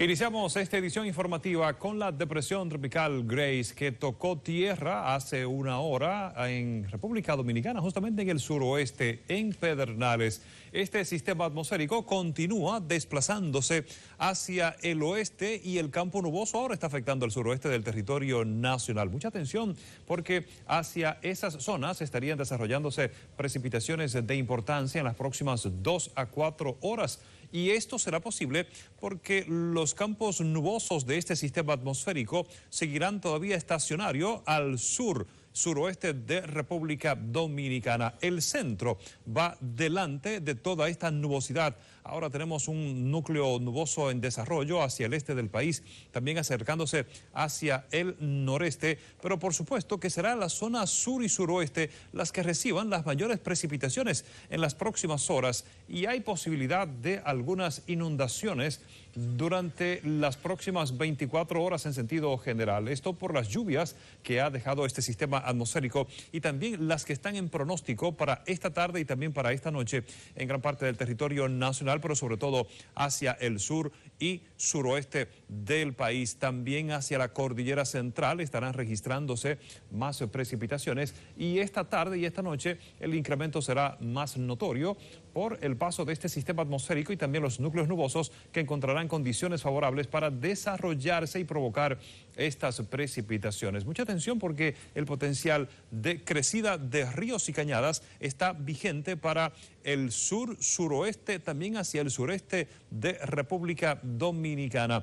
Iniciamos esta edición informativa con la depresión tropical Grace que tocó tierra hace una hora en República Dominicana, justamente en el suroeste, en Pedernales. Este sistema atmosférico continúa desplazándose hacia el oeste y el campo nuboso ahora está afectando el suroeste del territorio nacional. Mucha atención porque hacia esas zonas estarían desarrollándose precipitaciones de importancia en las próximas dos a cuatro horas y esto será posible porque los campos nubosos de este sistema atmosférico seguirán todavía estacionario al sur suroeste de República Dominicana. El centro va delante de toda esta nubosidad. Ahora tenemos un núcleo nuboso en desarrollo hacia el este del país, también acercándose hacia el noreste, pero por supuesto que será la zona sur y suroeste las que reciban las mayores precipitaciones en las próximas horas y hay posibilidad de algunas inundaciones durante las próximas 24 horas en sentido general. Esto por las lluvias que ha dejado este sistema atmosférico y también las que están en pronóstico para esta tarde y también para esta noche en gran parte del territorio nacional, pero sobre todo hacia el sur y suroeste del país. También hacia la cordillera central estarán registrándose más precipitaciones y esta tarde y esta noche el incremento será más notorio por el paso de este sistema atmosférico y también los núcleos nubosos que encontrarán condiciones favorables para desarrollarse y provocar estas precipitaciones. Mucha atención porque el potencial de crecida de ríos y cañadas está vigente para el sur, suroeste, también hacia el sureste de República Dominicana.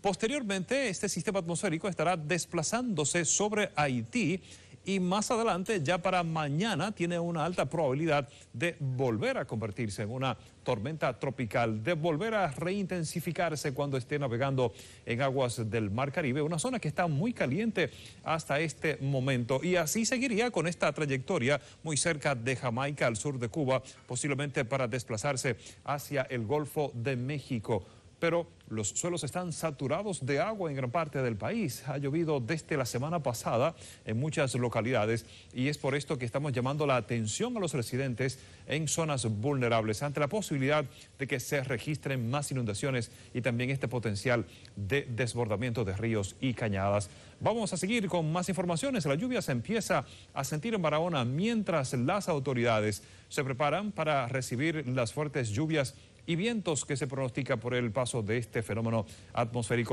Posteriormente, este sistema atmosférico estará desplazándose sobre Haití y más adelante, ya para mañana, tiene una alta probabilidad de volver a convertirse en una tormenta tropical, de volver a reintensificarse cuando esté navegando en aguas del Mar Caribe, una zona que está muy caliente hasta este momento. Y así seguiría con esta trayectoria muy cerca de Jamaica, al sur de Cuba, posiblemente para desplazarse hacia el Golfo de México pero los suelos están saturados de agua en gran parte del país. Ha llovido desde la semana pasada en muchas localidades y es por esto que estamos llamando la atención a los residentes en zonas vulnerables ante la posibilidad de que se registren más inundaciones y también este potencial de desbordamiento de ríos y cañadas. Vamos a seguir con más informaciones. La lluvia se empieza a sentir en Barahona mientras las autoridades se preparan para recibir las fuertes lluvias y vientos que se pronostica por el paso de este fenómeno atmosférico